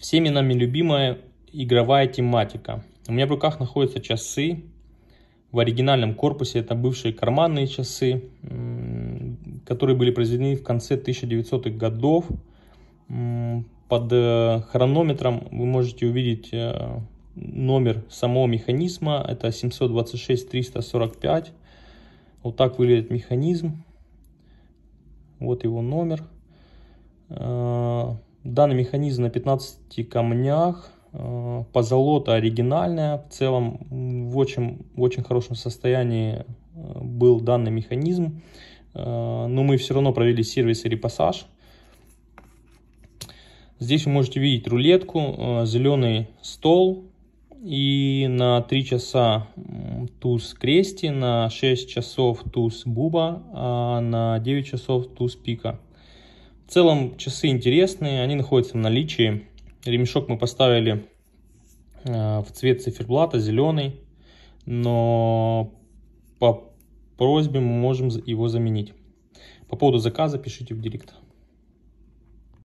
всеми нами любимая игровая тематика. У меня в руках находятся часы. В оригинальном корпусе это бывшие карманные часы, которые были произведены в конце 1900-х годов. Под э, хронометром вы можете увидеть э, номер самого механизма. Это 726-345. Вот так выглядит механизм. Вот его номер. Данный механизм на 15 камнях, э, позолота оригинальная, в целом в очень, в очень хорошем состоянии э, был данный механизм, э, но мы все равно провели сервис и репассаж. Здесь вы можете видеть рулетку, зеленый стол и на 3 часа туз крести, на 6 часов туз буба, а на 9 часов туз пика. В целом часы интересные, они находятся в наличии. Ремешок мы поставили э, в цвет циферблата, зеленый, но по просьбе мы можем его заменить. По поводу заказа пишите в директ.